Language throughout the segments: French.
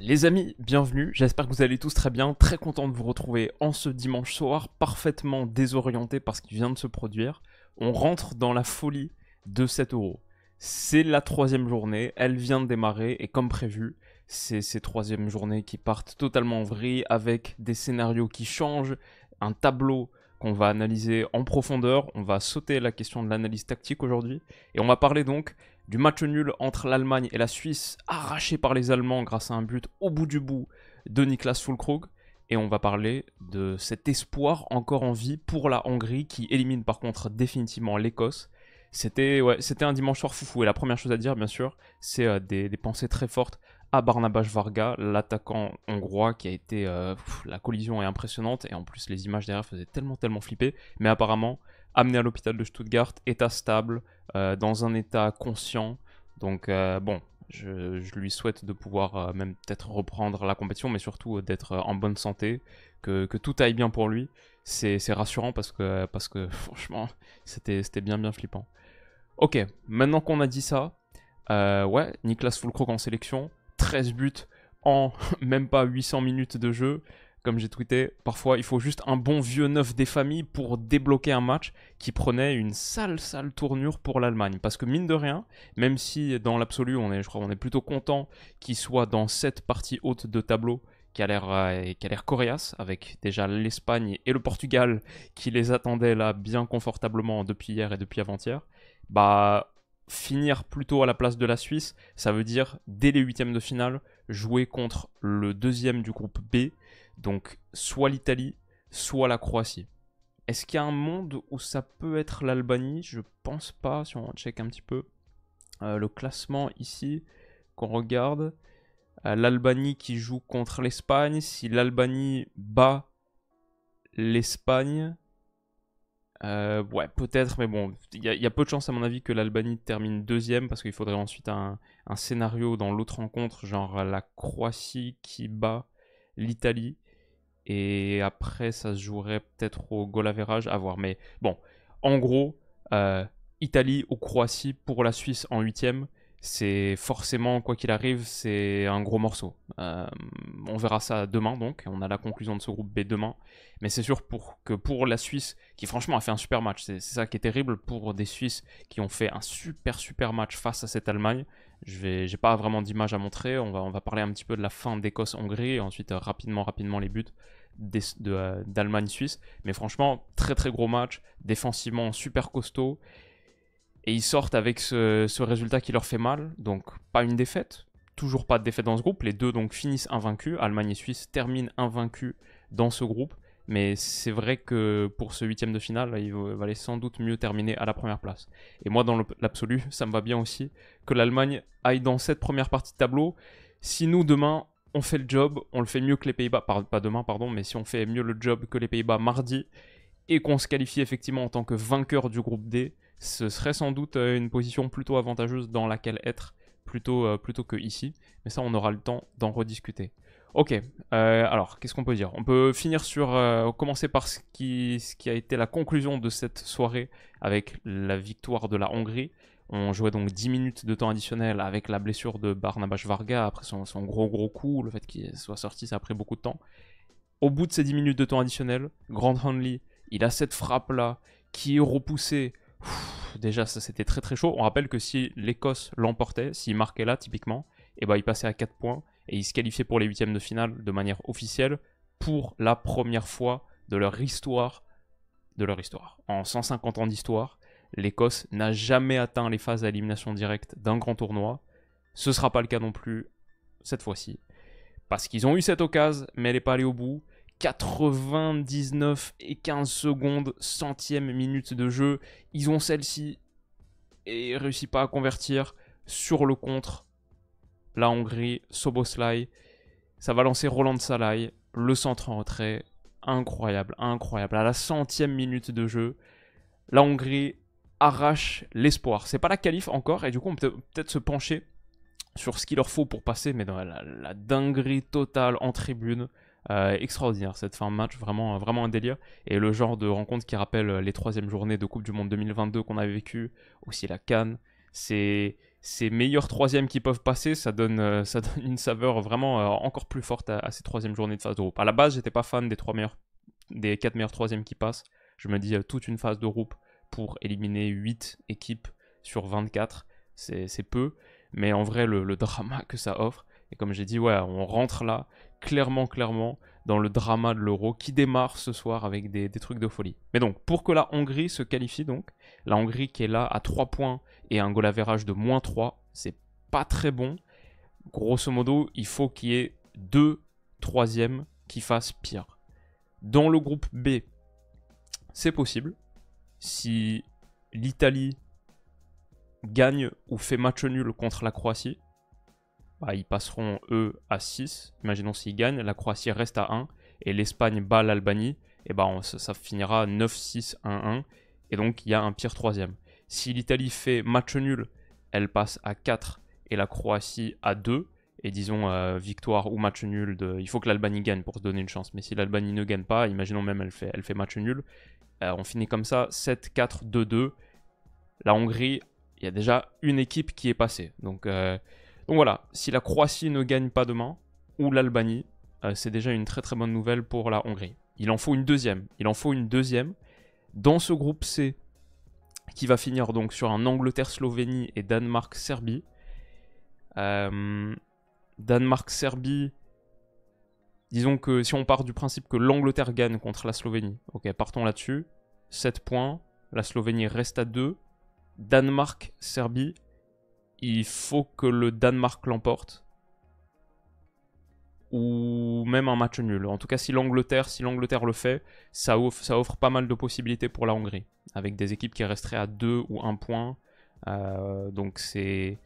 Les amis, bienvenue, j'espère que vous allez tous très bien, très content de vous retrouver en ce dimanche soir, parfaitement désorienté par ce qui vient de se produire. On rentre dans la folie de 7 euro. C'est la troisième journée, elle vient de démarrer et comme prévu, c'est ces troisièmes journées qui partent totalement en vrille avec des scénarios qui changent, un tableau on va analyser en profondeur. On va sauter la question de l'analyse tactique aujourd'hui. Et on va parler donc du match nul entre l'Allemagne et la Suisse, arraché par les Allemands grâce à un but au bout du bout de Niklas Fulkrug. Et on va parler de cet espoir encore en vie pour la Hongrie qui élimine par contre définitivement l'Écosse. C'était un dimanche soir foufou. Et la première chose à dire, bien sûr, c'est euh, des pensées très fortes à Barnabas Varga, l'attaquant hongrois qui a été... Euh, la collision est impressionnante et en plus les images derrière faisaient tellement tellement flipper, mais apparemment amené à l'hôpital de Stuttgart, état stable, euh, dans un état conscient, donc euh, bon, je, lui souhaite de pouvoir même peut-être reprendre la compétition, mais surtout d'être en bonne santé, que, tout aille bien pour lui. C'est rassurant parce que, parce que franchement, c'était bien bien flippant. Ok, maintenant qu'on a dit ça, ouais, Niklas Füllkrug en sélection, 13 buts en même pas 800 minutes de jeu. Comme j'ai tweeté, parfois il faut juste un bon vieux neuf des familles pour débloquer un match qui prenait une sale sale tournure pour l'Allemagne. Parce que mine de rien, même si dans l'absolu on est, je crois, on est plutôt content qu'il soit dans cette partie haute de tableau qui a l'air avec déjà l'Espagne et le Portugal qui les attendaient là bien confortablement depuis hier et depuis avant-hier. Bah finir plutôt à la place de la Suisse, ça veut dire dès les huitièmes de finale jouer contre le deuxième du groupe B, donc soit l'Italie, soit la Croatie. Est-ce qu'il y a un monde où ça peut être l'Albanie Je pense pas, si on check un petit peu euh, le classement ici, qu'on regarde. Euh, L'Albanie qui joue contre l'Espagne, si l'Albanie bat l'Espagne, euh, ouais, peut-être, mais bon, il y, a peu de chances à mon avis que l'Albanie termine deuxième parce qu'il faudrait ensuite un, scénario dans l'autre rencontre, genre la Croatie qui bat l'Italie. Et après, ça se jouerait peut-être au goal à voir. Mais bon, en gros, euh, Italie ou Croatie pour la Suisse en huitième c'est forcément, quoi qu'il arrive, c'est un gros morceau. Euh, on verra ça demain, donc. On a la conclusion de ce groupe B demain. Mais c'est sûr pour, que pour la Suisse, qui franchement a fait un super match, c'est ça qui est terrible pour des Suisses qui ont fait un super, super match face à cette Allemagne. Je n'ai pas vraiment d'image à montrer. On va, parler un petit peu de la fin d'Écosse-Hongrie et ensuite euh, rapidement, rapidement les buts euh, d'Allemagne-Suisse. Mais franchement, très, très gros match. Défensivement, super costaud. Et ils sortent avec ce, résultat qui leur fait mal, donc pas une défaite, toujours pas de défaite dans ce groupe. Les deux donc finissent invaincus, Allemagne et Suisse terminent invaincus dans ce groupe. Mais c'est vrai que pour ce huitième de finale, il valait sans doute mieux terminer à la première place. Et moi, dans l'absolu, ça me va bien aussi que l'Allemagne aille dans cette première partie de tableau. Si nous, demain, on fait le job, on le fait mieux que les Pays-Bas, pas demain, pardon, mais si on fait mieux le job que les Pays-Bas mardi, et qu'on se qualifie effectivement en tant que vainqueur du groupe D, ce serait sans doute euh, une position plutôt avantageuse dans laquelle être plutôt, euh, plutôt que ici. Mais ça, on aura le temps d'en rediscuter. Ok, euh, alors qu'est-ce qu'on peut dire On peut finir sur, commencer par ce qui, a été la conclusion de cette soirée avec la victoire de la Hongrie. On jouait donc 10 minutes de temps additionnel avec la blessure de Barnabas Varga après son, gros gros coup, le fait qu'il soit sorti ça a pris beaucoup de temps. Au bout de ces 10 minutes de temps additionnel, Grand Hanley, il a cette frappe là qui est repoussée déjà, ça c'était très très chaud. On rappelle que si l'Écosse l'emportait, s'il marquait là typiquement, et eh ben, il passait à 4 points et il se qualifiait pour les huitièmes de finale de manière officielle pour la première fois de leur histoire. De leur histoire. En 150 ans d'histoire, l'Écosse n'a jamais atteint les phases à élimination directe d'un grand tournoi. Ce ne sera pas le cas non plus cette fois-ci. Parce qu'ils ont eu cette occasion, mais elle n'est pas allée au bout. 99 et 15 secondes, centième minute de jeu. Ils ont celle-ci et réussissent pas à convertir sur le contre. La Hongrie, Soboslai. Ça va lancer Roland Salai, le centre en retrait. Incroyable, incroyable. À la centième minute de jeu, la Hongrie arrache l'espoir. C'est pas la qualif encore, et du coup, on peut peut-être se pencher sur ce qu'il leur faut pour passer, mais dans la dinguerie totale en tribune. Euh, extraordinaire cette fin de match, vraiment, vraiment un délire. Et le genre de rencontre qui rappelle euh, les troisièmes journées de Coupe du Monde 2022 qu'on avait vécu, aussi la canne, C'est ces meilleurs troisièmes qui peuvent passer, ça donne, euh, ça donne une saveur vraiment encore plus forte à, ces troisièmes journées de phase de groupe. À la base, j'étais pas fan des trois meilleurs, des quatre meilleurs troisièmes qui passent. Je me dis toute une phase de groupe pour éliminer 8 équipes sur 24, c'est peu. Mais en vrai, le drama que ça offre, et comme j'ai dit, ouais, on rentre là, clairement, clairement, dans le drama de l'euro qui démarre ce soir avec des, trucs de folie. Mais donc, pour que la Hongrie se qualifie, donc, la Hongrie qui est là à 3 points et un goal average de moins 3, c'est pas très bon. Grosso modo, il faut qu'il y ait deux troisièmes qui fassent pire. Dans le groupe B, c'est possible. Si l'Italie gagne ou fait match nul contre la Croatie, bah, ils passeront eux à 6. Imaginons s'ils gagnent, la Croatie reste à 1 et l'Espagne bat l'Albanie, et eh ben, ça, finira 9-6-1-1 et donc il y a un pire troisième. Si l'Italie fait match nul, elle passe à 4 et la Croatie à 2. Et disons euh, victoire ou match nul, de... il faut que l'Albanie gagne pour se donner une chance. Mais si l'Albanie ne gagne pas, imaginons même elle fait, elle fait match nul, euh, on finit comme ça 7-4-2-2. La Hongrie, il y a déjà une équipe qui est passée. Donc euh, donc voilà, si la Croatie ne gagne pas demain, ou l'Albanie, euh, c'est déjà une très très bonne nouvelle pour la Hongrie. Il en faut une deuxième. Il en faut une deuxième. Dans ce groupe C, qui va finir donc sur un Angleterre-Slovénie et Danemark-Serbie. Euh, Danemark-Serbie, disons que si on part du principe que l'Angleterre gagne contre la Slovénie, ok, partons là-dessus. 7 points, la Slovénie reste à 2. Danemark-Serbie, il faut que le Danemark l'emporte. Ou même un match nul. En tout cas, si l'Angleterre, si l'Angleterre le fait, ça offre, pas mal de possibilités pour la Hongrie. Avec des équipes qui resteraient à 2 ou 1 point. Euh, donc c'est,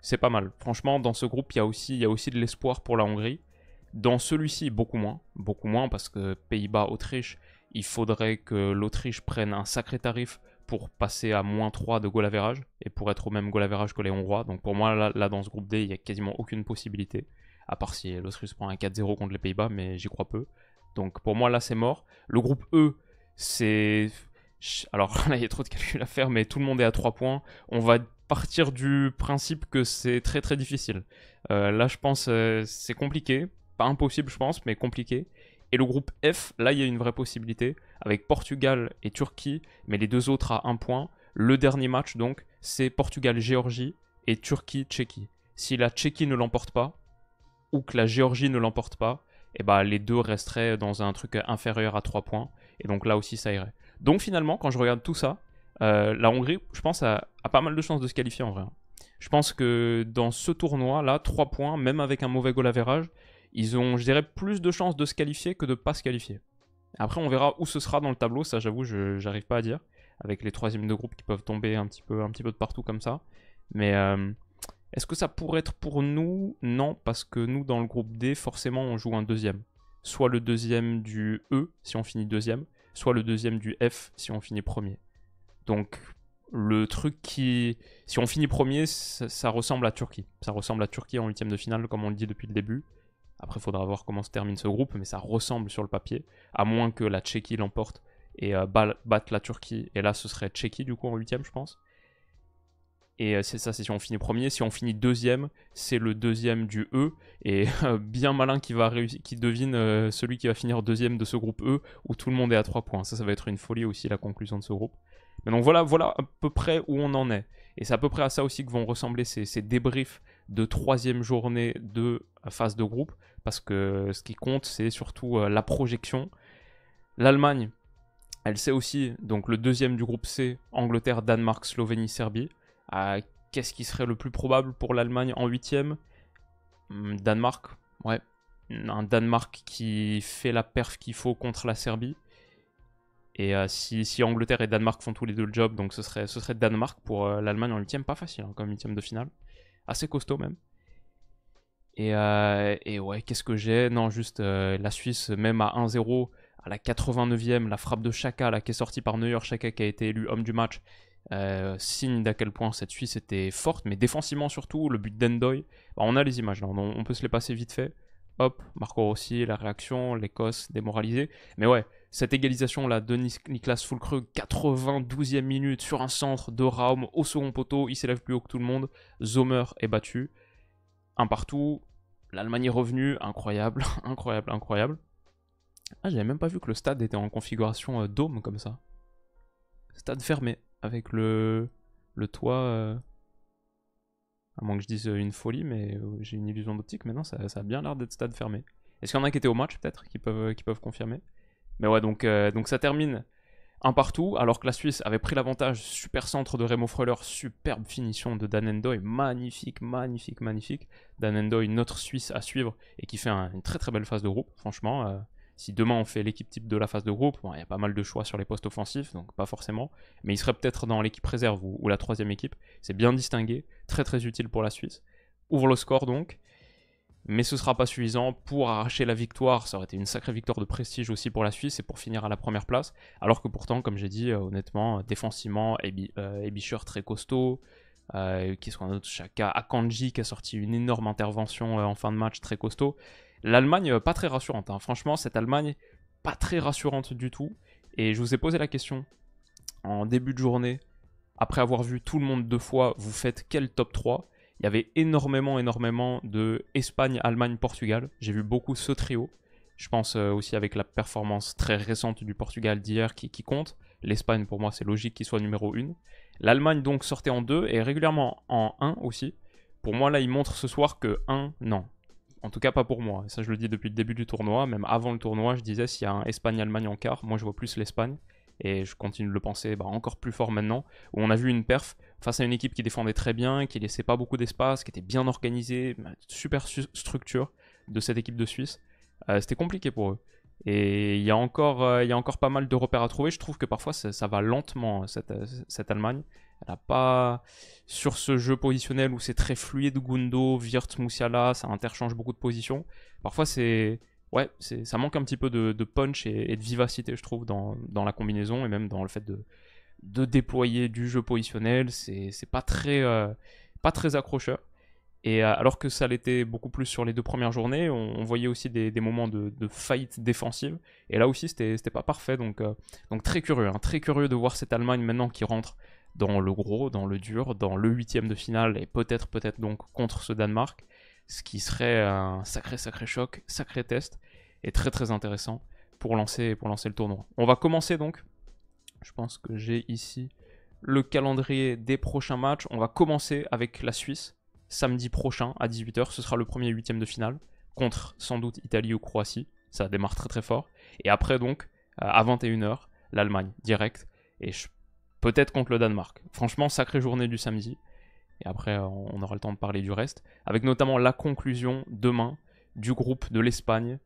c'est pas mal. Franchement, dans ce groupe, il y a aussi, il y a aussi de l'espoir pour la Hongrie. Dans celui-ci, beaucoup moins. Beaucoup moins parce que Pays-Bas, Autriche, il faudrait que l'Autriche prenne un sacré tarif pour passer à moins 3 de goal average et pour être au même goal average que les Hongrois. Donc pour moi, là, dans ce groupe D, il n'y a quasiment aucune possibilité, à part si l'Autriche prend un 4-0 contre les Pays-Bas, mais j'y crois peu. Donc pour moi, là, c'est mort. Le groupe E, c'est. Alors là, il y a trop de calculs à faire, mais tout le monde est à 3 points. On va partir du principe que c'est très très difficile. Euh, là, je pense, euh, c'est compliqué. Pas impossible, je pense, mais compliqué. Et le groupe F, là, il y a une vraie possibilité avec Portugal et Turquie, mais les deux autres à un point. Le dernier match, donc, c'est Portugal-Géorgie et Turquie-Tchéquie. Si la Tchéquie ne l'emporte pas, ou que la Géorgie ne l'emporte pas, eh ben les deux resteraient dans un truc inférieur à 3 points. Et donc là aussi, ça irait. Donc finalement, quand je regarde tout ça, euh, la Hongrie, je pense, a, pas mal de chances de se qualifier en vrai. Hein. Je pense que dans ce tournoi-là, 3 points, même avec un mauvais goal average, ils ont, je dirais, plus de chances de se qualifier que de ne pas se qualifier. Après, on verra où ce sera dans le tableau, ça j'avoue, je n'arrive pas à dire. Avec les troisièmes de groupe qui peuvent tomber un petit peu, un petit peu de partout comme ça. Mais euh, est-ce que ça pourrait être pour nous Non, parce que nous, dans le groupe D, forcément, on joue un deuxième. Soit le deuxième du E, si on finit deuxième, soit le deuxième du F, si on finit premier. Donc, le truc qui... Si on finit premier, ça, ça ressemble à Turquie. Ça ressemble à Turquie en huitième de finale, comme on le dit depuis le début. Après, il faudra voir comment se termine ce groupe, mais ça ressemble sur le papier, à moins que la Tchéquie l'emporte et euh, batte la Turquie. Et là, ce serait Tchéquie, du coup, en huitième, je pense. Et euh, c'est ça, c'est si on finit premier. Si on finit deuxième, c'est le deuxième du E. Et euh, bien malin qui, va qui devine celui qui va finir deuxième de ce groupe E, où tout le monde est à 3 points. Ça, ça va être une folie aussi, la conclusion de ce groupe. Mais donc voilà, voilà à peu près où on en est. Et c'est à peu près à ça aussi que vont ressembler ces débriefs de troisième journée de phase de groupe, parce que ce qui compte, c'est surtout euh, la projection. L'Allemagne, elle sait aussi, donc le deuxième du groupe C, Angleterre, Danemark, Slovénie, Serbie. Ah, qu'est-ce qui serait le plus probable pour l'Allemagne en huitième hmm, Danemark, ouais. Un Danemark qui fait la perf qu'il faut contre la Serbie. Et euh, si, Angleterre et Danemark font tous les deux le job, donc ce serait, ce serait Danemark pour euh, l'Allemagne en huitième, pas facile hein, comme huitième de finale assez costaud même. Et, euh, et ouais, qu'est-ce que j'ai Non, juste euh, la Suisse, même à 1-0, à la 89e, la frappe de Chaka, là, qui est sortie par Neuer, Chaka qui a été élu homme du match, euh, signe d'à quel point cette Suisse était forte, mais défensivement surtout, le but d'Endoy. Bah, on a les images, là, on, peut se les passer vite fait. Hop, Marco aussi la réaction, l'Écosse démoralisée. Mais ouais, cette égalisation-là de Niklas Fulkrug, 92e minute sur un centre de Raum au second poteau, il s'élève plus haut que tout le monde. Zomer est battu. Un partout. L'Allemagne est revenue. Incroyable, incroyable, incroyable. Ah, j'avais même pas vu que le stade était en configuration euh, dôme comme ça. Stade fermé, avec le, le toit. Euh, à moins que je dise euh, une folie, mais j'ai une illusion d'optique. Maintenant, ça, ça a bien l'air d'être stade fermé. Est-ce qu'il y en a qui étaient au match, peut-être, qui peuvent, qui peuvent confirmer mais ouais, donc, euh, donc ça termine un partout, alors que la Suisse avait pris l'avantage. Super centre de Remo Freuler, superbe finition de Dan Endoy, magnifique, magnifique, magnifique. Dan Endoy, notre Suisse à suivre et qui fait une très très belle phase de groupe, franchement. Euh, si demain on fait l'équipe type de la phase de groupe, il y a pas mal de choix sur les postes offensifs, donc pas forcément. Mais il serait peut-être dans l'équipe réserve ou, la troisième équipe. C'est bien distingué, très très utile pour la Suisse. Ouvre le score donc mais ce ne sera pas suffisant pour arracher la victoire. Ça aurait été une sacrée victoire de prestige aussi pour la Suisse et pour finir à la première place. Alors que pourtant, comme j'ai dit, euh, honnêtement, euh, défensivement, euh, Ebisher très costaud. Qu'est-ce qu'on a d'autre Chaka Akanji qui a sorti une énorme intervention en fin de match, très costaud. L'Allemagne, pas très rassurante. Hein. Franchement, cette Allemagne, pas très rassurante du tout. Et je vous ai posé la question en début de journée. Après avoir vu tout le monde deux fois, vous faites quel top 3 il y avait énormément, énormément de Espagne, Allemagne, Portugal. J'ai vu beaucoup ce trio. Je pense euh, aussi avec la performance très récente du Portugal d'hier qui, compte. L'Espagne, pour moi, c'est logique qu'il soit numéro 1. L'Allemagne, donc, sortait en 2 et régulièrement en 1 aussi. Pour moi, là, il montre ce soir que 1, non. En tout cas, pas pour moi. Ça, je le dis depuis le début du tournoi. Même avant le tournoi, je disais s'il y a un Espagne-Allemagne en quart, moi, je vois plus l'Espagne et je continue de le penser bah, encore plus fort maintenant, où on a vu une perf face à une équipe qui défendait très bien, qui laissait pas beaucoup d'espace, qui était bien organisée, bah, super structure de cette équipe de Suisse. Euh, c'était compliqué pour eux. Et il y, a encore, euh, il y a encore pas mal de repères à trouver. Je trouve que parfois ça, va lentement, hein, euh, cette, Allemagne. Elle n'a pas. Sur ce jeu positionnel où c'est très fluide, Gundo, wirt Moussiala, ça interchange beaucoup de positions. Parfois c'est ouais, ça manque un petit peu de, punch et, de vivacité, je trouve, dans, la combinaison et même dans le fait de, déployer du jeu positionnel. C'est pas très, euh, pas très accrocheur. Et euh, alors que ça l'était beaucoup plus sur les deux premières journées, on, voyait aussi des, moments de, faillite défensive. Et là aussi, c'était pas parfait. Donc, euh, donc très curieux, hein. très curieux de voir cette Allemagne maintenant qui rentre dans le gros, dans le dur, dans le huitième de finale et peut-être, peut-être donc contre ce Danemark ce qui serait un sacré, sacré choc, sacré test, et très, très intéressant pour lancer, pour lancer le tournoi. On va commencer donc, je pense que j'ai ici le calendrier des prochains matchs. On va commencer avec la Suisse, samedi prochain à 18h, ce sera le premier huitième de finale, contre sans doute Italie ou Croatie, ça démarre très très fort, et après donc, euh, à 21h, l'Allemagne, direct, et peut-être contre le Danemark. Franchement, sacrée journée du samedi et après euh, on aura le temps de parler du reste, avec notamment la conclusion demain du groupe de l'Espagne,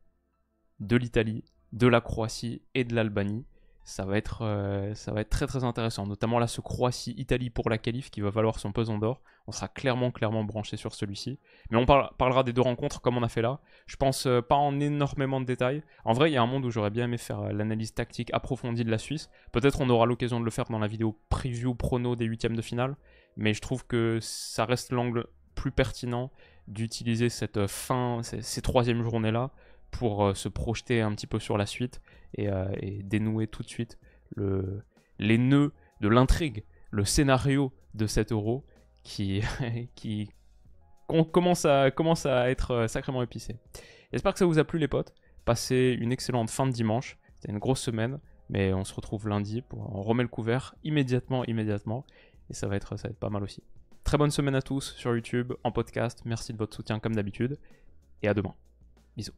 de l'Italie, de la Croatie et de l'Albanie. Ça va, être, euh, ça va être très très intéressant, notamment là ce Croatie-Italie pour la qualif qui va valoir son pesant d'or. On sera clairement clairement branché sur celui-ci. Mais on parlera des deux rencontres comme on a fait là. Je pense euh, pas en énormément de détails. En vrai, il y a un monde où j'aurais bien aimé faire l'analyse tactique approfondie de la Suisse. Peut-être on aura l'occasion de le faire dans la vidéo preview prono des huitièmes de finale mais je trouve que ça reste l'angle plus pertinent d'utiliser cette euh, fin, ces, troisième journée là pour euh, se projeter un petit peu sur la suite et, euh, dénouer tout de suite les nœuds de l'intrigue, le scénario de cet euro qui, qui commence, à, commence à être sacrément épicé. J'espère que ça vous a plu les potes. Passez une excellente fin de dimanche. C'était une grosse semaine, mais on se retrouve lundi pour on remet le couvert immédiatement, immédiatement. Et ça va être, ça va pas mal aussi. Très bonne semaine à tous sur YouTube, en podcast. Merci de votre soutien comme d'habitude. Et à demain. Bisous.